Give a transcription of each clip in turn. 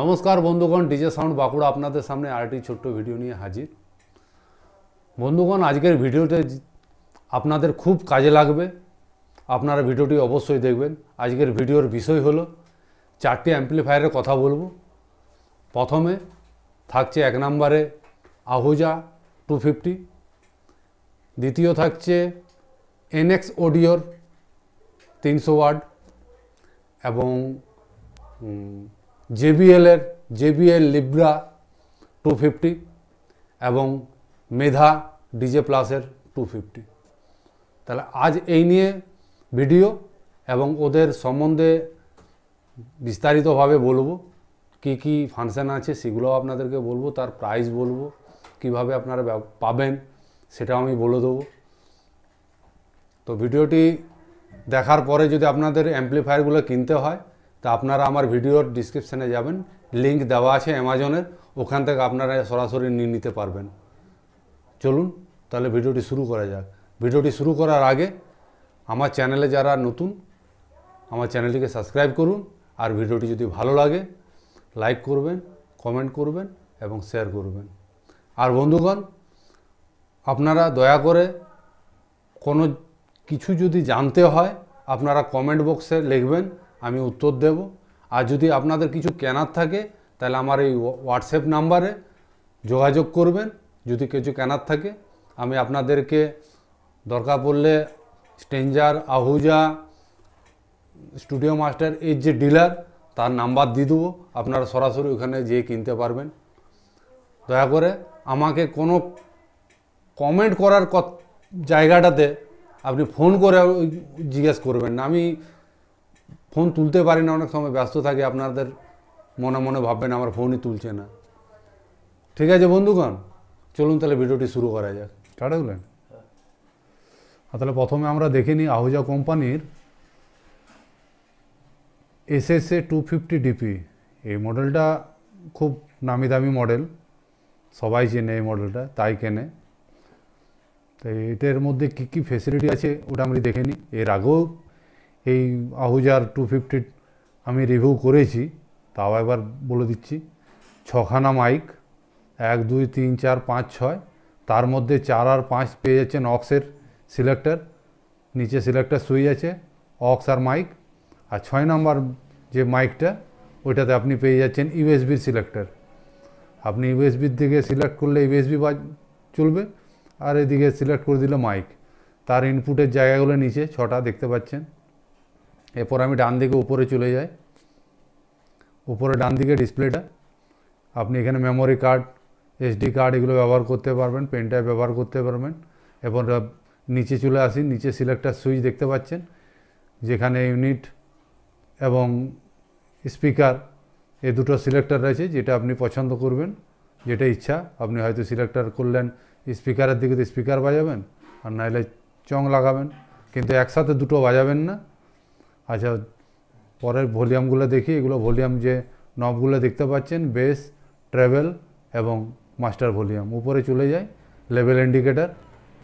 নমস্কার বন্ধুগণ DJ sound Bankura আপনাদের সামনে আরেকটি ছোট্ট ভিডিও নিয়ে হাজির বন্ধুগণ আজকের ভিডিওতে আপনাদের খুব কাজে লাগবে আপনারা ভিডিওটি অবশ্যই দেখবেন আজকের ভিডিওর বিষয় হলো চারটি অ্যাম্পলিফায়ারের কথা বলবো প্রথমে থাকছে এক নম্বরে আহুজা টু ফিফটি দ্বিতীয় থাকছে এনএক্স অডিওর তিনশো ওয়ার্ড এবং জেবিএলের জেবিএল লিব্রা টু ফিফটি এবং মেধা ডিজে প্লাসের টু ফিফটি তাহলে আজ এই নিয়ে ভিডিও এবং ওদের সম্বন্ধে বিস্তারিতভাবে বলবো কি কি ফাংশান আছে সেগুলোও আপনাদেরকে বলবো তার প্রাইস বলবো কিভাবে আপনারা পাবেন সেটাও আমি বলে দেবো তো ভিডিওটি দেখার পরে যদি আপনাদের অ্যাম্প্লিফায়ারগুলো কিনতে হয় তা আপনারা আমার ভিডিওর ডিসক্রিপশানে যাবেন লিঙ্ক দেওয়া আছে অ্যামাজনের ওখান থেকে আপনারা সরাসরি নিয়ে নিতে পারবেন চলুন তাহলে ভিডিওটি শুরু করা যাক ভিডিওটি শুরু করার আগে আমার চ্যানেলে যারা নতুন আমার চ্যানেলটিকে সাবস্ক্রাইব করুন আর ভিডিওটি যদি ভালো লাগে লাইক করবেন কমেন্ট করবেন এবং শেয়ার করবেন আর বন্ধুগণ আপনারা দয়া করে কোনো কিছু যদি জানতে হয় আপনারা কমেন্ট বক্সে লিখবেন আমি উত্তর দেব আর যদি আপনাদের কিছু কেনার থাকে তাহলে আমার এই হোয়াটসঅ্যাপ নাম্বারে যোগাযোগ করবেন যদি কিছু কেনার থাকে আমি আপনাদেরকে দরকার পড়লে স্টেঞ্জার আহুজা স্টুডিও মাস্টার এর যে ডিলার তার নাম্বার দিয়ে দেবো আপনারা সরাসরি ওখানে যেয়ে কিনতে পারবেন দয়া করে আমাকে কোনো কমেন্ট করার জায়গাটাতে আপনি ফোন করে জিজ্ঞেস করবেন না আমি ফোন তুলতে পারি না অনেক সময় ব্যস্ত থাকি আপনাদের মনে মনে ভাববেন আমার ফোনই তুলছে না ঠিক আছে বন্ধুগণ চলুন তাহলে ভিডিওটি শুরু করা যাক আর তাহলে প্রথমে আমরা দেখে নিই আহুজা কোম্পানির এসএসএ টু ফিফটি ডিপি এই মডেলটা খুব নামি দামি মডেল সবাই চেনে এই মডেলটা তাই কেনে তো এটার মধ্যে কী কী ফেসিলিটি আছে ওটা আমি দেখে নিই এর আগেও এই আহুজার টু ফিফটি আমি রিভিউ করেছি তাও একবার বলে দিচ্ছি ছখানা মাইক এক দুই তিন চার পাঁচ ছয় তার মধ্যে চার আর পাঁচ পেয়ে যাচ্ছেন অক্সের সিলেক্টার নিচে সিলেক্টার সুই আছে অক্স আর মাইক আর ছয় নাম্বার যে মাইকটা ওইটাতে আপনি পেয়ে যাচ্ছেন ইউএসবির সিলেক্টার আপনি ইউএসবির দিকে সিলেক্ট করলে ইউএসবি বা চলবে আর এদিকে সিলেক্ট করে দিলে মাইক তার ইনপুটের জায়গাগুলো নিচে ছটা দেখতে পাচ্ছেন এরপর আমি ডান দিকে উপরে চলে যাই উপরে ডান দিকে ডিসপ্লেটা আপনি এখানে মেমোরি কার্ড এসডি কার্ড এগুলো ব্যবহার করতে পারবেন পেন ড্রাইভ ব্যবহার করতে পারবেন এবং নিচে চলে আসি নিচে সিলেক্টার সুইচ দেখতে পাচ্ছেন যেখানে ইউনিট এবং স্পিকার এ দুটো সিলেক্টার রয়েছে যেটা আপনি পছন্দ করবেন যেটা ইচ্ছা আপনি হয়তো সিলেক্টার করলেন স্পিকারের দিকে তো স্পিকার বাজাবেন আর নাহলে চং লাগাবেন কিন্তু একসাথে দুটো বাজাবেন না আচ্ছা পরের ভলিউমগুলো দেখি এগুলো ভলিউম যে নবগুলো দেখতে পাচ্ছেন বেস ট্রাভেল এবং মাস্টার ভলিউম উপরে চলে যায় লেভেল ইন্ডিকেটার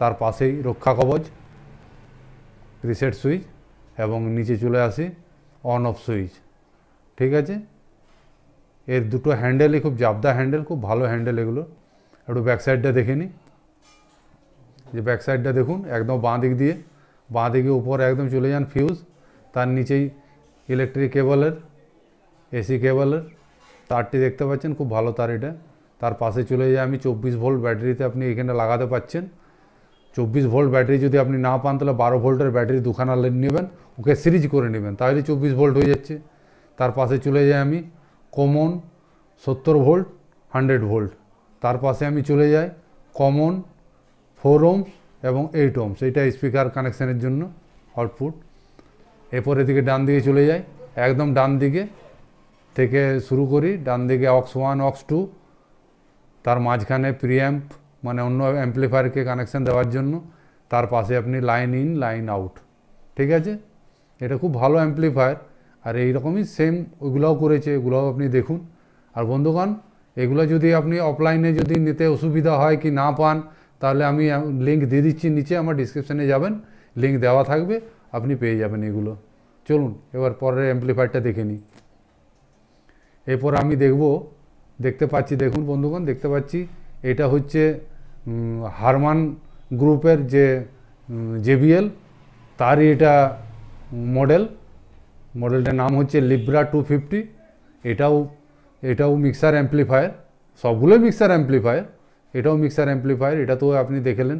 তার পাশেই রক্ষা কবচ রিসেট সুইচ এবং নিচে চলে আসি অন অফ সুইচ ঠিক আছে এর দুটো হ্যান্ডেলই খুব জাবদা হ্যান্ডেল খুব ভালো হ্যান্ডেল এগুলো একটু ব্যাকসাইডটা দেখে নিই যে ব্যাকসাইডটা দেখুন একদম বাঁ দিক দিয়ে বাঁ দিকে উপর একদম চলে যান ফিউজ তার নিচেই ইলেকট্রিক কেবলের এসি কেবলের তারটি দেখতে পাচ্ছেন খুব ভালো তার এটা তার পাশে চলে যায় আমি চব্বিশ ভোল্ট ব্যাটারিতে আপনি এখানে লাগাতে পাচ্ছেন চব্বিশ ভোল্ট ব্যাটারি যদি আপনি না পান তাহলে বারো ভোল্টের ব্যাটারি দুখানা নেবেন ওকে সিরিজ করে নেবেন তাহলে চব্বিশ ভোল্ট হয়ে যাচ্ছে তার পাশে চলে যাই আমি কমন সত্তর ভোল্ট হান্ড্রেড ভোল্ট তার পাশে আমি চলে যাই কমন ফোর ওমস এবং এইট ওমস এইটা স্পিকার কানেকশানের জন্য আউটপুট এরপর এদিকে ডান দিকে চলে যাই একদম ডান দিকে থেকে শুরু করি ডান দিকে অক্স ওয়ান অক্স টু তার মাঝখানে প্রিএম্প মানে অন্য অ্যাম্পলিফায়ারকে কানেকশান দেওয়ার জন্য তার পাশে আপনি লাইন ইন লাইন আউট ঠিক আছে এটা খুব ভালো অ্যাম্পলিফায়ার আর এইরকমই সেম ওইগুলাও করেছে এগুলাও আপনি দেখুন আর বন্ধুগণ এগুলো যদি আপনি অফলাইনে যদি নিতে অসুবিধা হয় কি না পান তাহলে আমি লিঙ্ক দিয়ে দিচ্ছি নিচে আমার ডিসক্রিপশানে যাবেন লিঙ্ক দেওয়া থাকবে আপনি পেয়ে যাবেন এগুলো চলুন এবার পরের অ্যাম্পলিফায়ারটা দেখে নিই এরপর আমি দেখব দেখতে পাচ্ছি দেখুন বন্ধুগণ দেখতে পাচ্ছি এটা হচ্ছে হারমান গ্রুপের যে জেবিএল তারই এটা মডেল মডেলটার নাম হচ্ছে লিব্রা টু ফিফটি এটাও এটাও মিক্সার অ্যাম্পলিফায়ার সবগুলোই মিক্সার অ্যাম্পলিফায়ার এটাও মিক্সার অ্যাম্পলিফায়ার এটা তো আপনি দেখেলেন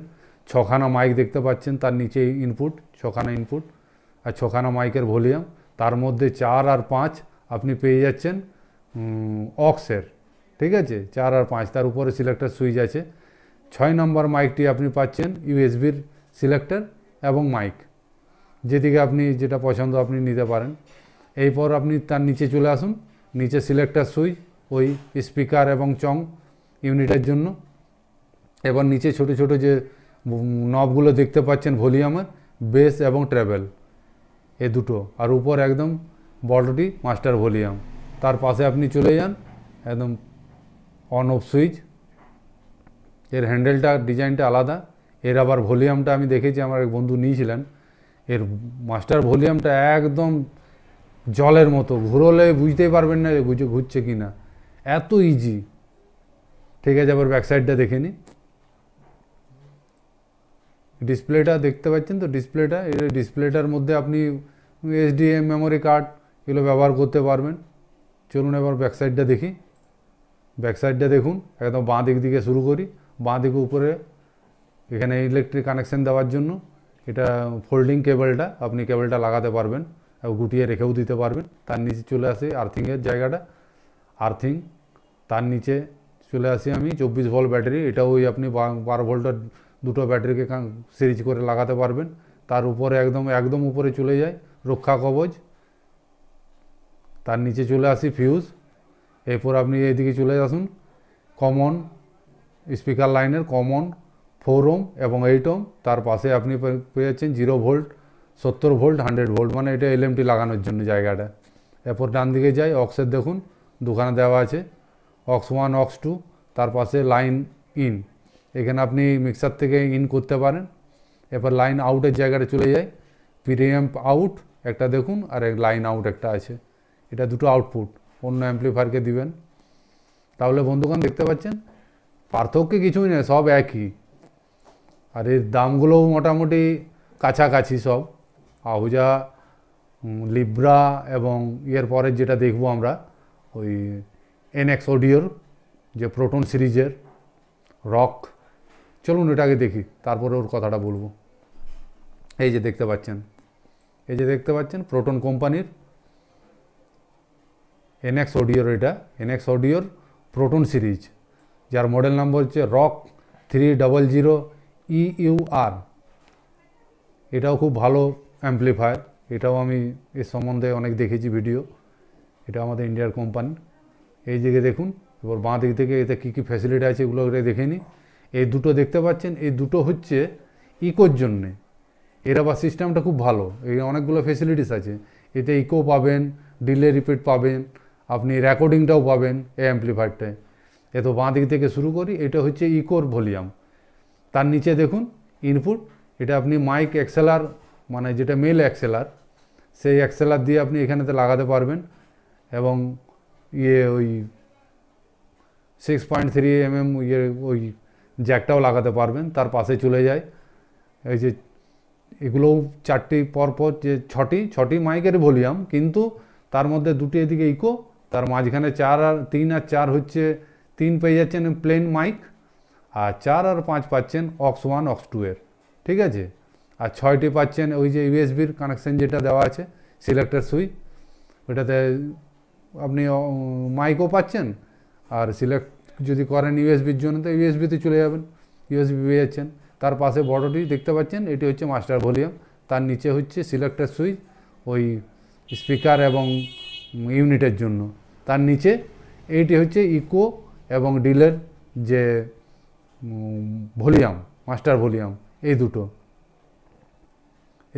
ছখানা মাইক দেখতে পাচ্ছেন তার নিচে ইনপুট ছখানা ইনপুট আর ছখানা মাইকের ভলিউম তার মধ্যে চার আর পাঁচ আপনি পেয়ে যাচ্ছেন অক্সের ঠিক আছে চার আর পাঁচ তার উপরে সিলেক্টার সুইচ আছে ছয় নম্বর মাইকটি আপনি পাচ্ছেন ইউএসবির সিলেক্টার এবং মাইক যেদিকে আপনি যেটা পছন্দ আপনি নিতে পারেন এরপর আপনি তার নিচে চলে আসুন নিচে সিলেক্টার সুইচ ওই স্পিকার এবং চং ইউনিটের জন্য এবার নিচে ছোট ছোট যে নবগুলো দেখতে পাচ্ছেন ভলিউমের বেস এবং ট্র্যাভেল এ দুটো আর উপর একদম বড়টি মাস্টার ভলিউম তার পাশে আপনি চলে যান একদম অন অফ সুইচ এর হ্যান্ডেলটা ডিজাইনটা আলাদা এর আবার ভলিউমটা আমি দেখেছি আমার এক বন্ধু নিয়েছিলেন এর মাস্টার ভলিউমটা একদম জলের মতো ঘুরলে বুঝতেই পারবেন না ঘুরছে কি না এত ইজি ঠিক আছে আবার ব্যাকসাইডটা দেখে নিই ডিসপ্লেটা দেখতে পাচ্ছেন তো ডিসপ্লেটা এই ডিসপ্লেটার মধ্যে আপনি এসডিএম মেমোরি কার্ড এগুলো ব্যবহার করতে পারবেন চলুন এবার ব্যাকসাইডটা দেখি ব্যাকসাইডটা দেখুন একদম বাঁ দিক দিকে শুরু করি বাঁ দিকে উপরে এখানে ইলেকট্রিক কানেকশান দেওয়ার জন্য এটা ফোল্ডিং কেবলটা আপনি কেবলটা লাগাতে পারবেন গুটিয়ে রেখেও দিতে পারবেন তার নিচে চলে আসে আর্থিংয়ের জায়গাটা আর্থিং তার নিচে চলে আসি আমি চব্বিশ ভোল্ট ব্যাটারি এটাও ওই আপনি বারো ভোল্টের দুটো ব্যাটারিকে সিরিজ করে লাগাতে পারবেন তার উপরে একদম একদম উপরে চলে যায় রক্ষা কবচ তার নিচে চলে আসি ফিউজ এরপর আপনি এইদিকে চলে আসুন কমন স্পিকার লাইনের কমন ফোর ওম এবং এইট ওম তার পাশে আপনি পেয়ে যাচ্ছেন জিরো ভোল্ট সত্তর ভোল্ট হান্ড্রেড ভোল্ট মানে এটা এলএমটি লাগানোর জন্য জায়গাটা এরপর ডান দিকে যাই অক্সের দেখুন দুখানে দেওয়া আছে অক্স ওয়ান অক্স টু তার পাশে লাইন ইন এখানে আপনি মিক্সার থেকে ইন করতে পারেন এরপর লাইন আউটের জায়গাটা চলে যায় প্রিএম্প আউট একটা দেখুন আর এক লাইন আউট একটা আছে এটা দুটো আউটপুট অন্য অ্যাম্পলিফায়ারকে দিবেন তাহলে বন্ধুগণ দেখতে পাচ্ছেন পার্থক্য কিছুই নেই সব একই আর এর দামগুলোও মোটামুটি কাছাকাছি সব আহুজা লিব্রা এবং এর পরের যেটা দেখব আমরা ওই এনএক্স অডিওর যে প্রোটন সিরিজের রক চলুন এটাকে দেখি তারপরে ওর কথাটা বলবো এই যে দেখতে পাচ্ছেন এই যে দেখতে পাচ্ছেন প্রোটন কোম্পানির এনএক্স অডিওর এটা এনএক্স অডিওর প্রোটন সিরিজ যার মডেল নাম্বার হচ্ছে rock three double zero UR e এটাও খুব ভালো অ্যাম্প্লিফায়ার এটাও আমি এ সম্বন্ধে অনেক দেখেছি ভিডিও এটা আমাদের ইন্ডিয়ার কোম্পানি এই দিকে দেখুন এবার বাঁ দিক থেকে এতে কী কী ফ্যাসিলিটি আছে এগুলো দেখে নিই এই দুটো দেখতে পাচ্ছেন এই দুটো হচ্ছে ইকোর জন্যে এর আবার সিস্টেমটা খুব ভালো এই অনেকগুলো ফেসিলিটিস আছে এতে ইকো পাবেন ডিলে রিপিট পাবেন আপনি রেকর্ডিংটাও পাবেন এই অ্যাম্প্লিফায়ারটায় এ তো বাঁ দিক থেকে শুরু করি এটা হচ্ছে ইকোর ভলিউম তার নিচে দেখুন ইনপুট এটা আপনি মাইক এক্সেলার মানে যেটা মেল এক্সেলার সেই এক্সেলার দিয়ে আপনি এখানেতে লাগাতে পারবেন এবং ইয়ে ওই সিক্স পয়েন্ট থ্রি এমএম ইয়ে ওই জ্যাকটাও লাগাতে পারবেন তার পাশে চলে যায় এই যে এগুলোও চারটি পরপর যে ছটি ছটি মাইকের ভলিউম কিন্তু তার মধ্যে দুটি এদিকে ইকো তার মাঝখানে চার আর তিন আর চার হচ্ছে তিন পেয়ে যাচ্ছেন প্লেন মাইক আর চার আর পাঁচ পাচ্ছেন অক্স ওয়ান অক্স টু এর ঠিক আছে আর ছয়টি পাচ্ছেন ওই যে ইউএসবির কানেকশান যেটা দেওয়া আছে সিলেক্টার সুই ওটাতে আপনি মাইকও পাচ্ছেন আর সিলেক্ট যদি করেন ইউএসবির জন্য তো ইউএসবিতে চলে যাবেন ইউএসবি পেয়ে যাচ্ছেন তার পাশে বড়টি দেখতে পাচ্ছেন এটি হচ্ছে মাস্টার ভলিউম তার নিচে হচ্ছে সিলেক্টার সুইচ ওই স্পিকার এবং ইউনিটের জন্য তার নিচে এইটি হচ্ছে ইকো এবং ডিলের যে ভলিউম মাস্টার ভলিউম এই দুটো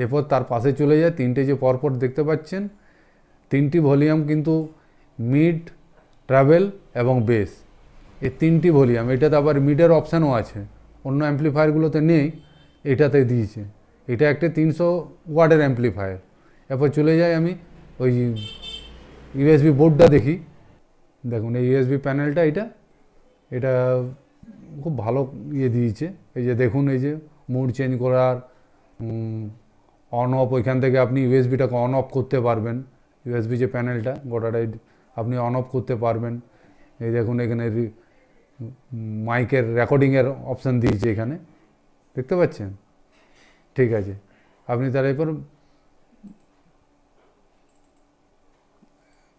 এরপর তার পাশে চলে যায় তিনটে যে পরপর দেখতে পাচ্ছেন তিনটি ভলিউম কিন্তু মিড ট্রাভেল এবং বেস এই তিনটি ভলিউম এটাতে আবার মিডের অপশানও আছে অন্য অ্যাম্পলিফায়ারগুলোতে নেই এটাতে দিয়েছে এটা একটা তিনশো ওয়ার্ডের অ্যাম্পলিফায়ার এরপর চলে যাই আমি ওই ইউএসবি বোর্ডটা দেখি দেখুন এই ইউএসবি প্যানেলটা এটা এটা খুব ভালো ইয়ে দিয়েছে এই যে দেখুন এই যে মুড চেঞ্জ করার অন অফ ওইখান থেকে আপনি ইউএসবিটাকে অন অফ করতে পারবেন ইউএসবি যে প্যানেলটা গোটাটাই আপনি অন অফ করতে পারবেন এই দেখুন এখানে মাইকের রেকর্ডিংয়ের অপশান দিয়েছি এখানে দেখতে পাচ্ছেন ঠিক আছে আপনি তার এরপর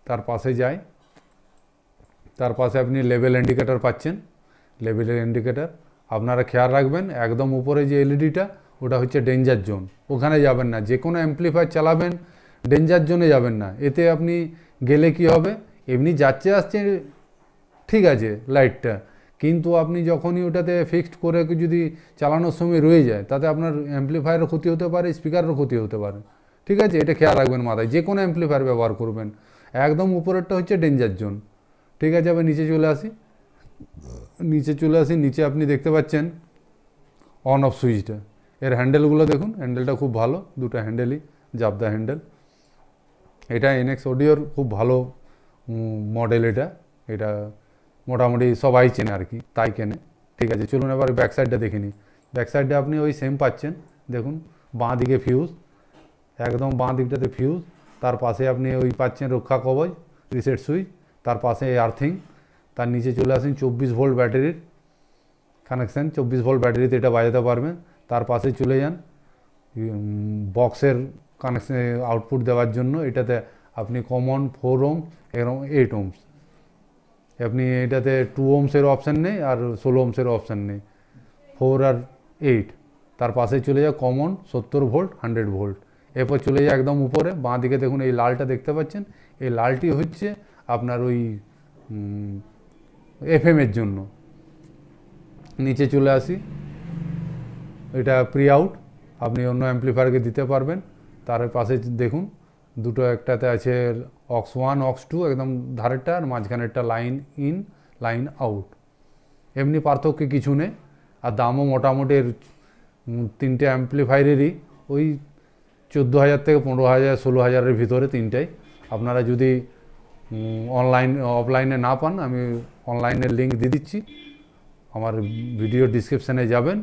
তার পাশে যায় তার পাশে আপনি লেভেল ইন্ডিকেটার পাচ্ছেন লেভেলের ইন্ডিকেটার আপনারা খেয়াল রাখবেন একদম উপরে যে এলইডিটা e ওটা হচ্ছে ডেঞ্জার জোন ওখানে যাবেন না যে কোনো অ্যাম্পলিফায়ার চালাবেন ডেঞ্জার জোনে যাবেন না এতে আপনি গেলে কি হবে এমনি যাচ্ছে আসছে ঠিক আছে লাইটটা কিন্তু আপনি যখনই ওটাতে ফিক্সড করে যদি চালানোর সময় রয়ে যায় তাতে আপনার অ্যাম্প্লিফায়ারও ক্ষতি হতে পারে স্পিকারেরও ক্ষতি হতে পারে ঠিক আছে এটা খেয়াল রাখবেন মাথায় যে কোনো অ্যাম্প্লিফায়ার ব্যবহার করবেন একদম উপরেরটা হচ্ছে ডেঞ্জার জোন ঠিক আছে আবার নিচে চলে আসি নিচে চলে আসি নিচে আপনি দেখতে পাচ্ছেন অন অফ সুইচটা এর হ্যান্ডেলগুলো দেখুন হ্যান্ডেলটা খুব ভালো দুটো হ্যান্ডেলই জাবদা হ্যান্ডেল এটা এনএক্স অডিওর খুব ভালো মডেল এটা এটা মোটামুটি সবাই চেনে আর কি তাই কেনে ঠিক আছে চলুন এবার ব্যাক সাইডটা দেখে নিই ব্যাক আপনি ওই সেম পাচ্ছেন দেখুন বাঁ দিকে ফিউজ একদম বাঁ দিকটাতে ফিউজ তার পাশে আপনি ওই পাচ্ছেন রক্ষা কবচ রিসেট সুইচ তার পাশে আর্থিং তার নিচে চলে আসেন চব্বিশ ভোল্ট ব্যাটারির কানেকশান চব্বিশ ভোল্ট ব্যাটারিতে এটা বাজাতে পারবেন তার পাশে চলে যান বক্সের কানেকশান আউটপুট দেওয়ার জন্য এটাতে আপনি কমন ফোর ওমস এরম এইট ওমস আপনি এটাতে টু ওমসের অপশান নেই আর ষোলো ওমসের অপশান নেই ফোর আর এইট তার পাশে চলে যায় কমন সত্তর ভোল্ট হান্ড্রেড ভোল্ট এরপর চলে যায় একদম উপরে বাঁ দিকে দেখুন এই লালটা দেখতে পাচ্ছেন এই লালটি হচ্ছে আপনার ওই এফ এমের জন্য নিচে চলে আসি এটা প্রি আউট আপনি অন্য অ্যাম্প্লিফায়ারকে দিতে পারবেন তার পাশে দেখুন দুটো একটাতে আছে অক্স ওয়ান অক্স টু একদম ধারেরটা আর মাঝখানেরটা লাইন ইন লাইন আউট এমনি পার্থক্য কিছু নেই আর দামও মোটামুটি তিনটে অ্যাম্প্লিফায়ারেরই ওই চোদ্দো হাজার থেকে পনেরো হাজার ষোলো হাজারের ভিতরে তিনটাই আপনারা যদি অনলাইন অফলাইনে না পান আমি অনলাইনের লিঙ্ক দিয়ে দিচ্ছি আমার ভিডিও ডিসক্রিপশানে যাবেন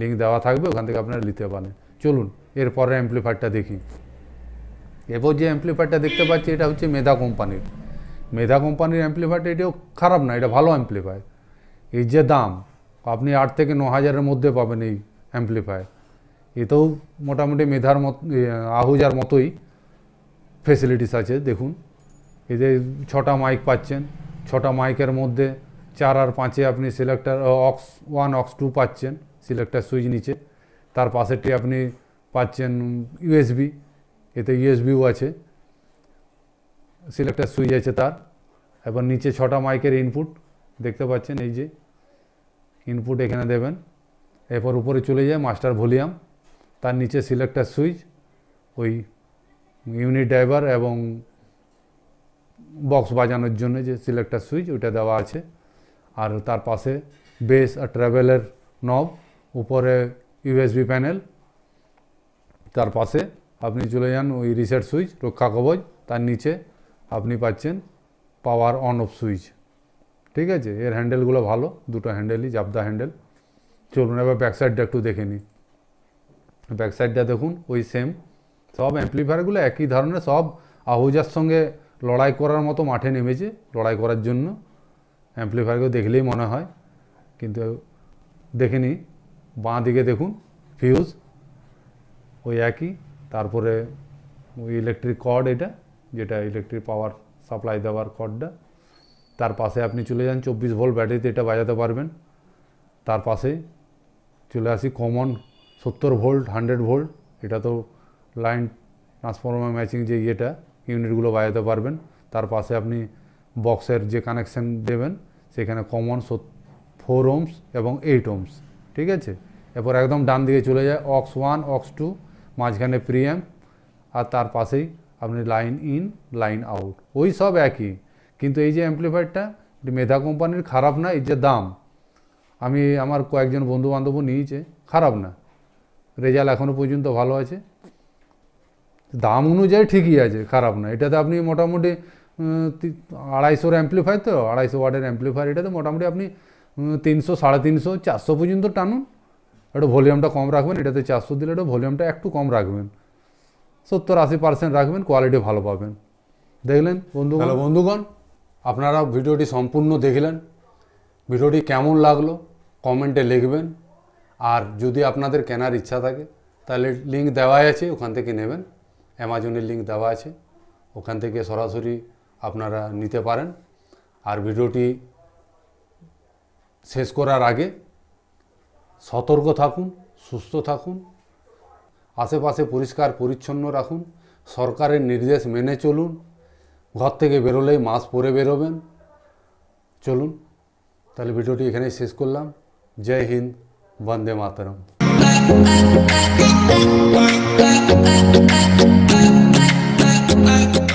লিঙ্ক দেওয়া থাকবে ওখান থেকে আপনারা নিতে পারেন চলুন এরপরে অ্যাম্প্লিফায়ারটা দেখি এরপর যে অ্যাম্প্লিফায়ারটা দেখতে পাচ্ছি এটা হচ্ছে মেধা কোম্পানির মেধা কোম্পানির অ্যাম্পলিফায়ারটা এটাও খারাপ না এটা ভালো অ্যাম্প্লিফায়ার এর যে দাম আপনি আট থেকে ন হাজারের মধ্যে পাবেন এই অ্যাম্প্লিফায়ার এতেও মোটামুটি মেধার মত আহুজার মতোই ফেসিলিটিস আছে দেখুন এতে ছটা মাইক পাচ্ছেন ছটা মাইকের মধ্যে চার আর পাঁচে আপনি selector aux one aux two পাচ্ছেন সিলেক্টার সুইচ নিচে তার পাশেরটি আপনি পাচ্ছেন ইউএসবি এতে ইউএসবিও আছে সিলেক্টার সুইচ আছে তার এবার নিচে ছটা মাইকের ইনপুট দেখতে পাচ্ছেন এই যে ইনপুট এখানে দেবেন এরপর উপরে চলে যায় মাস্টার ভলিউম তার নিচে সিলেক্টার সুইচ ওই ইউনিট ড্রাইভার এবং বক্স বাজানোর জন্য যে সিলেক্টার সুইচ ওইটা দেওয়া আছে আর তার পাশে বেস আর ট্রাভেলের নব উপরে ইউএসবি প্যানেল তার পাশে আপনি চলে যান ওই রিসেট সুইচ রক্ষা কবচ তার নিচে আপনি পাচ্ছেন পাওয়ার অন অফ সুইচ ঠিক আছে এর হ্যান্ডেলগুলো ভালো দুটো হ্যান্ডেলই জাবদা হ্যান্ডেল চলুন এবার ব্যাক সাইডটা একটু দেখে নিই ব্যাক সাইডটা দেখুন ওই সেম সব অ্যাম্প্লিফায়ারগুলো একই ধরনের সব আহুজার সঙ্গে লড়াই করার মতো মাঠে নেমেছে লড়াই করার জন্য অ্যাম্প্লিফায়ারকে দেখলেই মনে হয় কিন্তু দেখে নিই বাঁ দিকে দেখুন ফিউজ ওই একই তারপরে ওই ইলেকট্রিক কর্ড এটা যেটা ইলেকট্রিক পাওয়ার সাপ্লাই দেওয়ার কর্ডটা তার পাশে আপনি চলে যান চব্বিশ ভোল্ট ব্যাটারিতে এটা বাজাতে পারবেন তার পাশে চলে আসি কমন সত্তর ভোল্ট হান্ড্রেড ভোল্ট এটা তো লাইন ট্রান্সফরমার ম্যাচিং যে ইয়েটা ইউনিটগুলো বাজাতে পারবেন তার পাশে আপনি বক্সের যে কানেকশান দেবেন সেখানে কমন ফোর ওমস এবং এইট ওমস ঠিক আছে এরপর একদম ডান দিকে চলে যায় অক্স ওয়ান অক্স টু মাঝখানে প্রিয়াম আর তার পাশেই আপনি লাইন ইন লাইন আউট ওই সব একই কিন্তু এই যে অ্যাম্প্লিফায়ারটা এটি মেধা কোম্পানির খারাপ না এর যে দাম আমি আমার কয়েকজন বন্ধু বান্ধবও নিয়েছে খারাপ না রেজাল্ট এখনও পর্যন্ত ভালো আছে দাম অনুযায়ী ঠিকই আছে খারাপ না এটাতে আপনি মোটামুটি আড়াইশোর অ্যাম্প্লিফায়ার তো আড়াইশো ওয়ার্ডের অ্যাম্প্লিফায়ার এটাতে মোটামুটি আপনি তিনশো সাড়ে তিনশো চারশো পর্যন্ত টানুন একটু ভলিউমটা কম রাখবেন এটাতে চারশো দিলে একটু ভলিউমটা একটু কম রাখবেন সত্তর আশি পার্সেন্ট রাখবেন কোয়ালিটি ভালো পাবেন দেখলেন বন্ধু বন্ধুগণ আপনারা ভিডিওটি সম্পূর্ণ দেখলেন ভিডিওটি কেমন লাগলো কমেন্টে লিখবেন আর যদি আপনাদের কেনার ইচ্ছা থাকে তাহলে লিঙ্ক দেওয়া আছে ওখান থেকে নেবেন অ্যামাজনের লিঙ্ক দেওয়া আছে ওখান থেকে সরাসরি আপনারা নিতে পারেন আর ভিডিওটি শেষ করার আগে সতর্ক থাকুন সুস্থ থাকুন আশেপাশে পরিষ্কার পরিচ্ছন্ন রাখুন সরকারের নির্দেশ মেনে চলুন ঘর থেকে বেরোলেই মাস্ক পরে বেরোবেন চলুন তাহলে ভিডিওটি এখানেই শেষ করলাম জয় হিন্দ বন্দে মাতরম